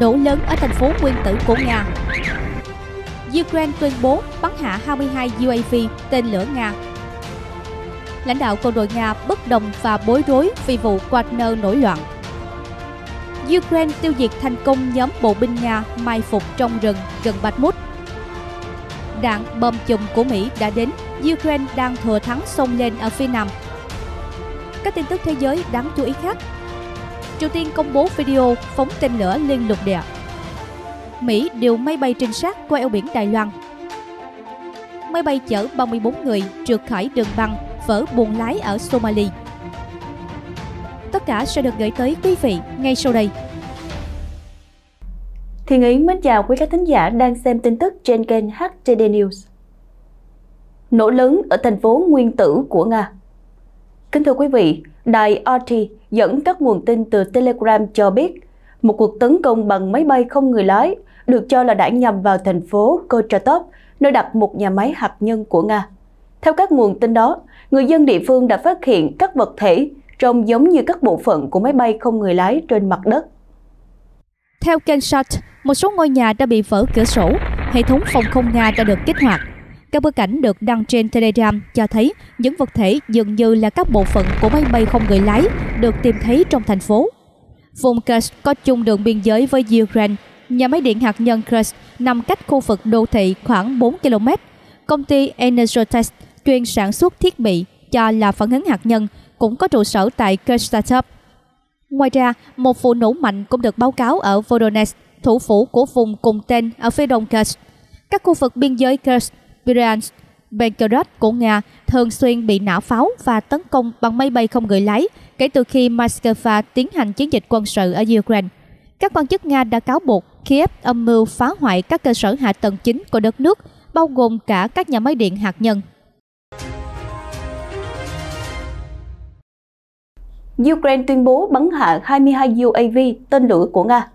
nổ lớn ở thành phố nguyên tử của Nga. Ukraine tuyên bố bắn hạ 22 UAV tên lửa Nga. Lãnh đạo quân đội Nga bất đồng và bối rối vì vụ Wagner nổi loạn. Ukraine tiêu diệt thành công nhóm bộ binh Nga mai phục trong rừng gần Bakhmut. Đạn bom chùm của Mỹ đã đến, Ukraine đang thừa thắng xông lên ở phía Nam. Các tin tức thế giới đáng chú ý khác Triều Tiên công bố video phóng tên lửa liên lục địa. Mỹ điều máy bay trinh sát qua eo biển Đài Loan. Máy bay chở 34 người trượt khỏi đường băng vỡ buồng lái ở Somalia. Tất cả sẽ được gửi tới quý vị ngay sau đây. Thiên Yến mến chào quý các thính giả đang xem tin tức trên kênh HTD News. Nổ lớn ở thành phố nguyên tử của Nga Kính thưa quý vị, đài RT dẫn các nguồn tin từ Telegram cho biết, một cuộc tấn công bằng máy bay không người lái được cho là đã nhằm vào thành phố Kochatov, nơi đặt một nhà máy hạt nhân của Nga. Theo các nguồn tin đó, người dân địa phương đã phát hiện các vật thể trông giống như các bộ phận của máy bay không người lái trên mặt đất. Theo kênh Kensat, một số ngôi nhà đã bị vỡ cửa sổ, hệ thống phòng không Nga đã được kích hoạt các bức ảnh được đăng trên Telegram cho thấy những vật thể dường như là các bộ phận của máy bay không người lái được tìm thấy trong thành phố. Vùng Kursk có chung đường biên giới với Ukraine. Nhà máy điện hạt nhân Kursk nằm cách khu vực đô thị khoảng 4 km. Công ty Energotest chuyên sản xuất thiết bị cho là phản ứng hạt nhân cũng có trụ sở tại Kursk Ngoài ra, một vụ nổ mạnh cũng được báo cáo ở Voronezh, thủ phủ của vùng cùng tên ở phía đông Kursk. Các khu vực biên giới Kursk Bryansk, Belgorod của Nga thường xuyên bị nã pháo và tấn công bằng máy bay không người lái kể từ khi Moscow tiến hành chiến dịch quân sự ở Ukraine. Các quan chức Nga đã cáo buộc Kiev âm mưu phá hoại các cơ sở hạ tầng chính của đất nước, bao gồm cả các nhà máy điện hạt nhân. Ukraine tuyên bố bắn hạ 22 UAV tên lửa của Nga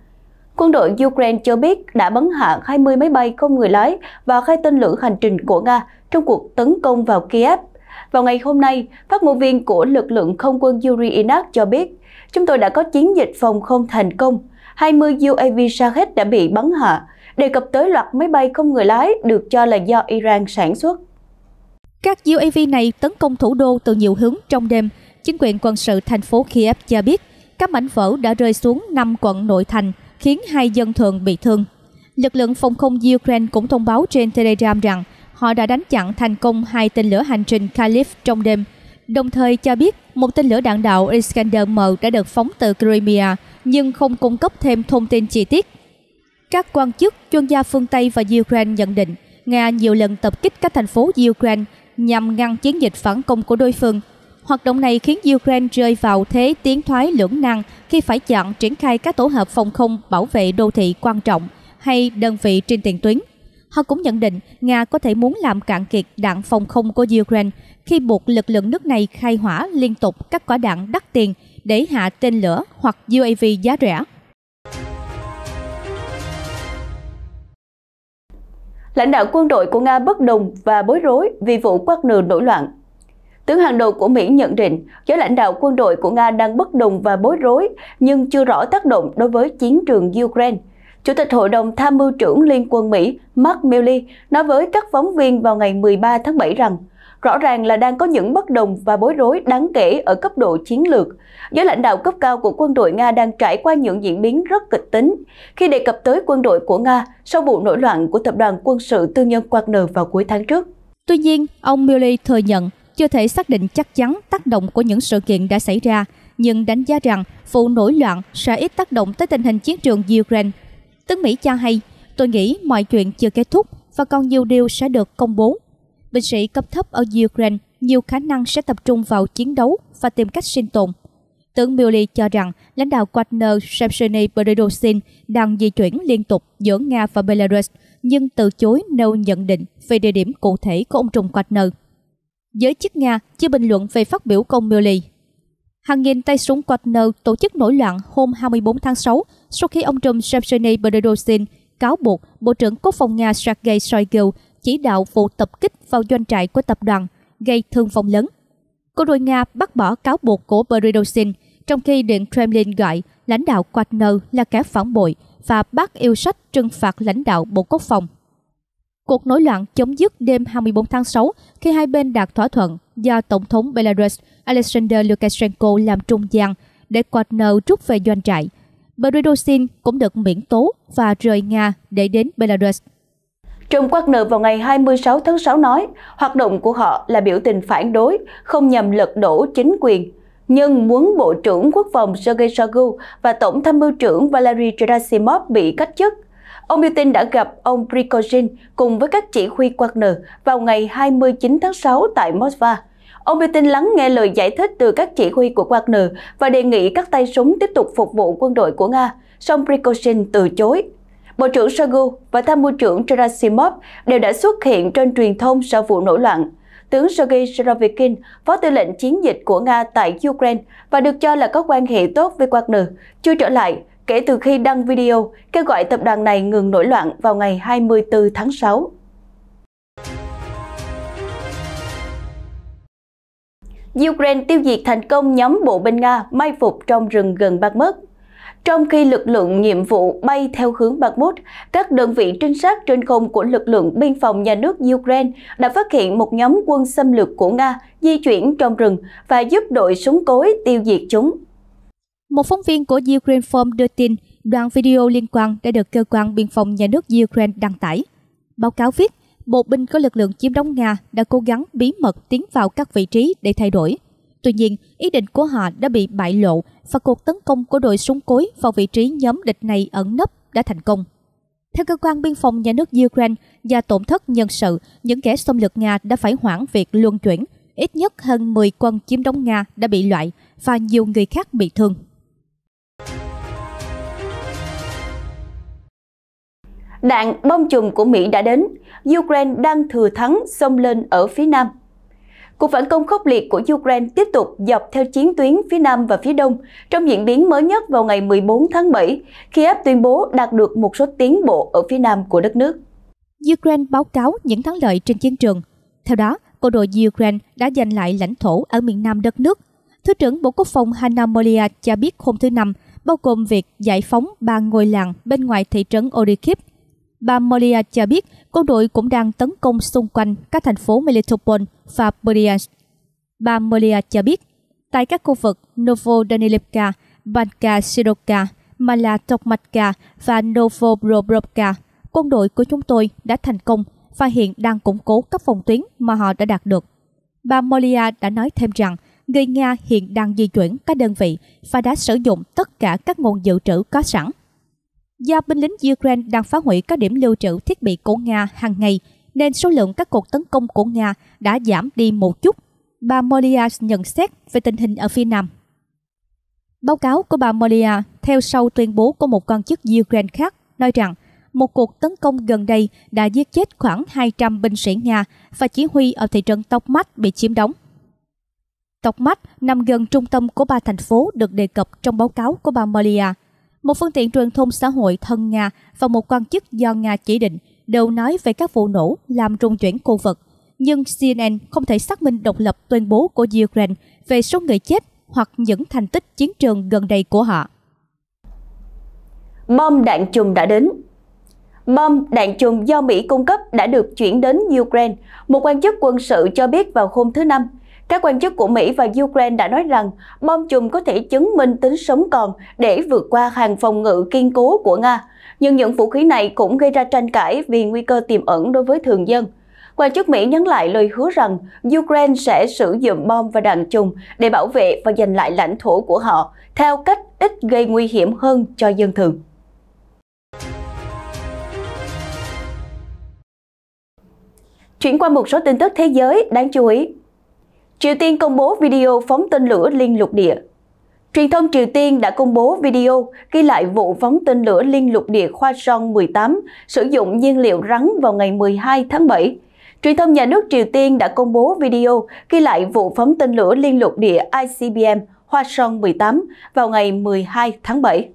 Quân đội Ukraine cho biết đã bắn hạ 20 máy bay không người lái và khai tên lửa hành trình của Nga trong cuộc tấn công vào Kiev. Vào ngày hôm nay, phát ngôn viên của lực lượng không quân Yuri Inak cho biết, chúng tôi đã có chiến dịch phòng không thành công. 20 UAV Shahed đã bị bắn hạ, đề cập tới loạt máy bay không người lái được cho là do Iran sản xuất. Các UAV này tấn công thủ đô từ nhiều hướng trong đêm. Chính quyền quân sự thành phố Kiev cho biết các mảnh vỡ đã rơi xuống 5 quận nội thành – khiến hai dân thường bị thương. Lực lượng phòng không Ukraine cũng thông báo trên Telegram rằng họ đã đánh chặn thành công hai tên lửa hành trình Khalif trong đêm, đồng thời cho biết một tên lửa đạn đạo Iskander-M đã được phóng từ Crimea nhưng không cung cấp thêm thông tin chi tiết. Các quan chức, chuyên gia phương Tây và Ukraine nhận định Nga nhiều lần tập kích các thành phố Ukraine nhằm ngăn chiến dịch phản công của đối phương Hoạt động này khiến Ukraine rơi vào thế tiến thoái lưỡng nan khi phải chọn triển khai các tổ hợp phòng không bảo vệ đô thị quan trọng hay đơn vị trên tiền tuyến. Họ cũng nhận định Nga có thể muốn làm cạn kiệt đạn phòng không của Ukraine khi buộc lực lượng nước này khai hỏa liên tục các quả đạn đắt tiền để hạ tên lửa hoặc UAV giá rẻ. Lãnh đạo quân đội của Nga bất đồng và bối rối vì vụ quắc nừ nổi loạn Tướng hàng đầu của Mỹ nhận định giới lãnh đạo quân đội của Nga đang bất đồng và bối rối nhưng chưa rõ tác động đối với chiến trường Ukraine. Chủ tịch Hội đồng Tham mưu trưởng Liên quân Mỹ Mark Milley nói với các phóng viên vào ngày 13 tháng 7 rằng rõ ràng là đang có những bất đồng và bối rối đáng kể ở cấp độ chiến lược. Giới lãnh đạo cấp cao của quân đội Nga đang trải qua những diễn biến rất kịch tính khi đề cập tới quân đội của Nga sau vụ nổi loạn của tập đoàn quân sự tư nhân Wagner vào cuối tháng trước. Tuy nhiên, ông Milley thừa nhận chưa thể xác định chắc chắn tác động của những sự kiện đã xảy ra, nhưng đánh giá rằng vụ nổi loạn sẽ ít tác động tới tình hình chiến trường Ukraine. Tướng Mỹ cho hay, tôi nghĩ mọi chuyện chưa kết thúc và còn nhiều điều sẽ được công bố. Binh sĩ cấp thấp ở Ukraine nhiều khả năng sẽ tập trung vào chiến đấu và tìm cách sinh tồn. Tướng Milley cho rằng lãnh đạo Wagner Shevcheny Berezovsin đang di chuyển liên tục giữa Nga và Belarus, nhưng từ chối nêu nhận định về địa điểm cụ thể của ông Trùng Wagner. Giới chức Nga chưa bình luận về phát biểu công Milley. Hàng nghìn tay súng Wagner tổ chức nổi loạn hôm 24 tháng 6 sau khi ông Trump Shevcheny Berezovsky cáo buộc Bộ trưởng Quốc phòng Nga Sergei Shoigu chỉ đạo vụ tập kích vào doanh trại của tập đoàn, gây thương vong lớn. Quân đội Nga bác bỏ cáo buộc của Berezovsky, trong khi Điện Kremlin gọi lãnh đạo Wagner là kẻ phản bội và bác yêu sách trừng phạt lãnh đạo Bộ Quốc phòng. Cuộc nổi loạn chấm dứt đêm 24 tháng 6 khi hai bên đạt thỏa thuận do Tổng thống Belarus Alexander Lukashenko làm trung gian để quạt nợ rút về doanh trại. Berezovsky cũng được miễn tố và rời Nga để đến Belarus. Trump quát nợ vào ngày 26 tháng 6 nói, hoạt động của họ là biểu tình phản đối, không nhằm lật đổ chính quyền, nhưng muốn Bộ trưởng Quốc phòng Sergei Shoigu và Tổng tham mưu trưởng Valery Gerasimov bị cách chức – Ông Putin đã gặp ông Prigozhin cùng với các chỉ huy Wagner vào ngày 29 tháng 6 tại Moskva. Ông Putin lắng nghe lời giải thích từ các chỉ huy của Wagner và đề nghị các tay súng tiếp tục phục vụ quân đội của Nga, song Prigozhin từ chối. Bộ trưởng Shoigu và tham mưu trưởng Gerasimov đều đã xuất hiện trên truyền thông sau vụ nổi loạn. Tướng Sergei Serovikin, phó tư lệnh chiến dịch của Nga tại Ukraine và được cho là có quan hệ tốt với Wagner, chưa trở lại kể từ khi đăng video kêu gọi tập đoàn này ngừng nổi loạn vào ngày 24 tháng 6. Ukraine tiêu diệt thành công nhóm bộ binh Nga mai phục trong rừng gần Bakhmut. Trong khi lực lượng nhiệm vụ bay theo hướng Bakhmut, các đơn vị trinh sát trên không của lực lượng biên phòng nhà nước Ukraine đã phát hiện một nhóm quân xâm lược của Nga di chuyển trong rừng và giúp đội súng cối tiêu diệt chúng. Một phóng viên của Ukraine Form đưa tin đoạn video liên quan đã được cơ quan biên phòng nhà nước Ukraine đăng tải. Báo cáo viết, bộ binh có lực lượng chiếm đóng Nga đã cố gắng bí mật tiến vào các vị trí để thay đổi. Tuy nhiên, ý định của họ đã bị bại lộ và cuộc tấn công của đội súng cối vào vị trí nhóm địch này ẩn nấp đã thành công. Theo cơ quan biên phòng nhà nước Ukraine, do tổn thất nhân sự, những kẻ xâm lược Nga đã phải hoãn việc luân chuyển. Ít nhất hơn 10 quân chiếm đóng Nga đã bị loại và nhiều người khác bị thương. đạn bom chùm của Mỹ đã đến, Ukraine đang thừa thắng xông lên ở phía Nam. Cuộc phản công khốc liệt của Ukraine tiếp tục dọc theo chiến tuyến phía Nam và phía Đông trong diễn biến mới nhất vào ngày 14 tháng 7, khi Kiev tuyên bố đạt được một số tiến bộ ở phía Nam của đất nước. Ukraine báo cáo những thắng lợi trên chiến trường. Theo đó, quân đội Ukraine đã giành lại lãnh thổ ở miền Nam đất nước. Thứ trưởng Bộ Quốc phòng Hanna Molia cho biết hôm thứ Năm, bao gồm việc giải phóng ba ngôi làng bên ngoài thị trấn Orykhiv Bà Molia cho biết quân đội cũng đang tấn công xung quanh các thành phố Melitopol và Berdyansk. Bà Molia cho biết, tại các khu vực Novodanilivka, Banka Siroka, Mala và Novobrorovka, quân đội của chúng tôi đã thành công và hiện đang củng cố các phòng tuyến mà họ đã đạt được. Bà Molia đã nói thêm rằng người Nga hiện đang di chuyển các đơn vị và đã sử dụng tất cả các nguồn dự trữ có sẵn Do binh lính Ukraine đang phá hủy các điểm lưu trữ thiết bị của Nga hàng ngày, nên số lượng các cuộc tấn công của Nga đã giảm đi một chút. Bà Molia nhận xét về tình hình ở phía Nam. Báo cáo của bà Molia theo sau tuyên bố của một quan chức Ukraine khác nói rằng một cuộc tấn công gần đây đã giết chết khoảng 200 binh sĩ Nga và chỉ huy ở thị trấn Tokmak bị chiếm đóng. Tokmak nằm gần trung tâm của ba thành phố được đề cập trong báo cáo của bà Molia – một phương tiện truyền thông xã hội thân Nga và một quan chức do Nga chỉ định đều nói về các vụ nổ làm rung chuyển khu vực. Nhưng CNN không thể xác minh độc lập tuyên bố của Ukraine về số người chết hoặc những thành tích chiến trường gần đây của họ. Bom đạn chùm đã đến, Bom đạn chùm do Mỹ cung cấp đã được chuyển đến Ukraine, một quan chức quân sự cho biết vào hôm thứ Năm, các quan chức của Mỹ và Ukraine đã nói rằng bom chùm có thể chứng minh tính sống còn để vượt qua hàng phòng ngự kiên cố của Nga. Nhưng những vũ khí này cũng gây ra tranh cãi vì nguy cơ tiềm ẩn đối với thường dân. Quan chức Mỹ nhấn lại lời hứa rằng Ukraine sẽ sử dụng bom và đạn chùm để bảo vệ và giành lại lãnh thổ của họ theo cách ít gây nguy hiểm hơn cho dân thường. Chuyển qua một số tin tức thế giới đáng chú ý. Triều Tiên công bố video phóng tên lửa liên lục địa. Truyền thông Triều Tiên đã công bố video ghi lại vụ phóng tên lửa liên lục địa Khoa Son 18 sử dụng nhiên liệu rắn vào ngày 12 tháng 7. Truyền thông nhà nước Triều Tiên đã công bố video ghi lại vụ phóng tên lửa liên lục địa ICBM Hoa Son 18 vào ngày 12 tháng 7.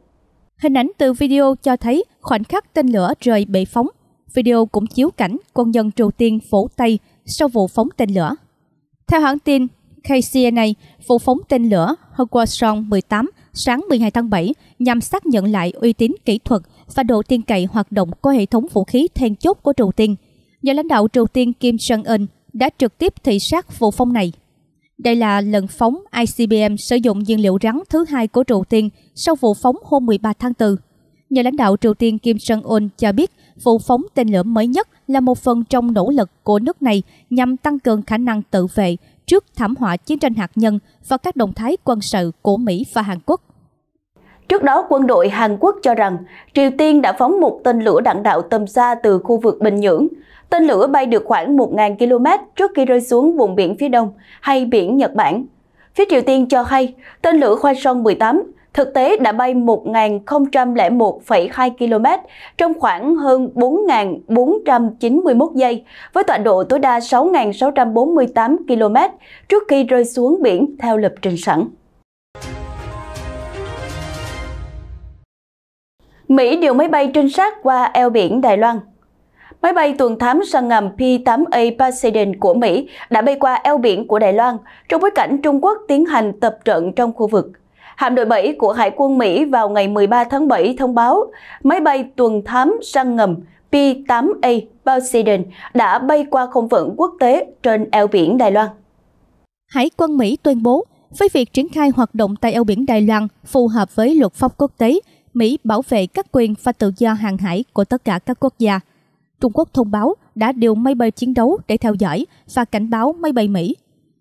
Hình ảnh từ video cho thấy khoảnh khắc tên lửa rời bị phóng. Video cũng chiếu cảnh quân nhân Triều Tiên phổ tay sau vụ phóng tên lửa. Theo hãng tin KCNA, vụ phóng tên lửa Hawkstrong 18 sáng 12 tháng 7 nhằm xác nhận lại uy tín kỹ thuật và độ tin cậy hoạt động của hệ thống vũ khí then chốt của Triều Tiên. Nhà lãnh đạo Triều Tiên Kim Jong-un đã trực tiếp thị sát vụ phóng này. Đây là lần phóng ICBM sử dụng nhiên liệu rắn thứ hai của Triều Tiên sau vụ phóng hôm 13 tháng 4 nhà lãnh đạo Triều Tiên Kim Jong-un cho biết vụ phóng tên lửa mới nhất là một phần trong nỗ lực của nước này nhằm tăng cường khả năng tự vệ trước thảm họa chiến tranh hạt nhân và các động thái quân sự của Mỹ và Hàn Quốc. Trước đó, quân đội Hàn Quốc cho rằng Triều Tiên đã phóng một tên lửa đạn đạo tầm xa từ khu vực Bình Nhưỡng. Tên lửa bay được khoảng 1.000 km trước khi rơi xuống vùng biển phía đông hay biển Nhật Bản. Phía Triều Tiên cho hay, tên lửa Khoai Son 18 thực tế đã bay 1.001,2 km trong khoảng hơn 4.491 giây với tọa độ tối đa 6.648 km trước khi rơi xuống biển theo lập trình sẵn. Mỹ điều máy bay trinh sát qua eo biển Đài Loan Máy bay tuần thám săn ngầm P-8A Poseidon của Mỹ đã bay qua eo biển của Đài Loan trong bối cảnh Trung Quốc tiến hành tập trận trong khu vực. Hạm đội 7 của Hải quân Mỹ vào ngày 13 tháng 7 thông báo máy bay tuần thám săn ngầm P-8A Poseidon đã bay qua không phận quốc tế trên eo biển Đài Loan. Hải quân Mỹ tuyên bố với việc triển khai hoạt động tại eo biển Đài Loan phù hợp với luật pháp quốc tế, Mỹ bảo vệ các quyền và tự do hàng hải của tất cả các quốc gia. Trung Quốc thông báo đã điều máy bay chiến đấu để theo dõi và cảnh báo máy bay Mỹ.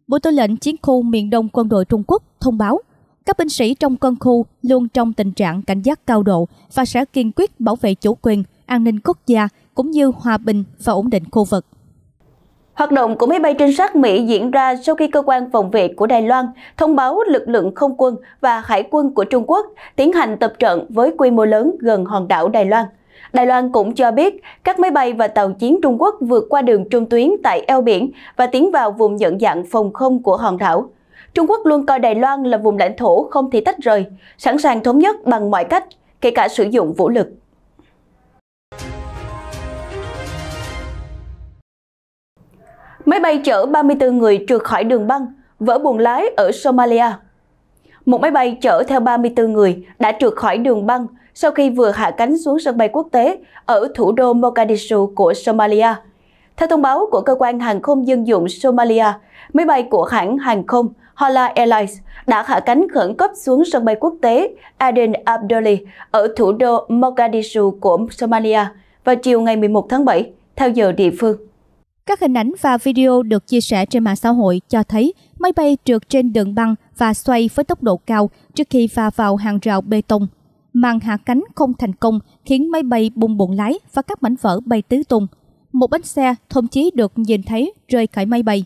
Bộ Tư lệnh Chiến khu miền Đông quân đội Trung Quốc thông báo các binh sĩ trong quân khu luôn trong tình trạng cảnh giác cao độ và sẽ kiên quyết bảo vệ chủ quyền, an ninh quốc gia cũng như hòa bình và ổn định khu vực. Hoạt động của máy bay trinh sát Mỹ diễn ra sau khi cơ quan phòng vệ của Đài Loan thông báo lực lượng không quân và hải quân của Trung Quốc tiến hành tập trận với quy mô lớn gần hòn đảo Đài Loan. Đài Loan cũng cho biết các máy bay và tàu chiến Trung Quốc vượt qua đường trung tuyến tại eo biển và tiến vào vùng nhận dạng phòng không của hòn đảo. Trung Quốc luôn coi Đài Loan là vùng lãnh thổ không thể tách rời, sẵn sàng thống nhất bằng mọi cách, kể cả sử dụng vũ lực. Máy bay chở 34 người trượt khỏi đường băng, vỡ buồng lái ở Somalia. Một máy bay chở theo 34 người đã trượt khỏi đường băng sau khi vừa hạ cánh xuống sân bay quốc tế ở thủ đô Mogadishu của Somalia. Theo thông báo của cơ quan hàng không dân dụng Somalia, máy bay của hãng hàng không Hala Airlines đã hạ cánh khẩn cấp xuống sân bay quốc tế Aden Abdali ở thủ đô Mogadishu của Somalia vào chiều ngày 11 tháng 7, theo giờ địa phương. Các hình ảnh và video được chia sẻ trên mạng xã hội cho thấy máy bay trượt trên đường băng và xoay với tốc độ cao trước khi va vào hàng rào bê tông. Màn hạ cánh không thành công khiến máy bay bung bụng lái và các mảnh vỡ bay tứ tung. Một bánh xe thậm chí được nhìn thấy rơi khỏi máy bay.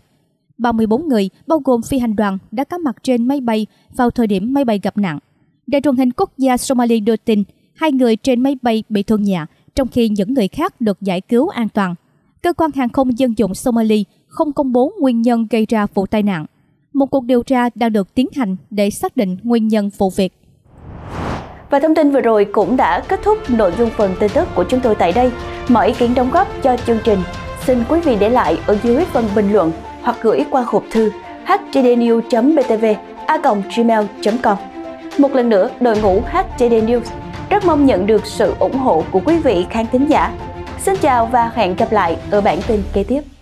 34 người, bao gồm phi hành đoàn, đã có mặt trên máy bay vào thời điểm máy bay gặp nạn. Đài truyền hình quốc gia Somalia đưa tin, hai người trên máy bay bị thương nhẹ, trong khi những người khác được giải cứu an toàn. Cơ quan hàng không dân dụng Somali không công bố nguyên nhân gây ra vụ tai nạn. Một cuộc điều tra đang được tiến hành để xác định nguyên nhân vụ việc. Và thông tin vừa rồi cũng đã kết thúc nội dung phần tin tức của chúng tôi tại đây. Mọi ý kiến đóng góp cho chương trình xin quý vị để lại ở dưới phần bình luận hoặc gửi qua hộp thư htdnews.btv gmail.com Một lần nữa, đội ngũ HTD News rất mong nhận được sự ủng hộ của quý vị khán thính giả. Xin chào và hẹn gặp lại ở bản tin kế tiếp.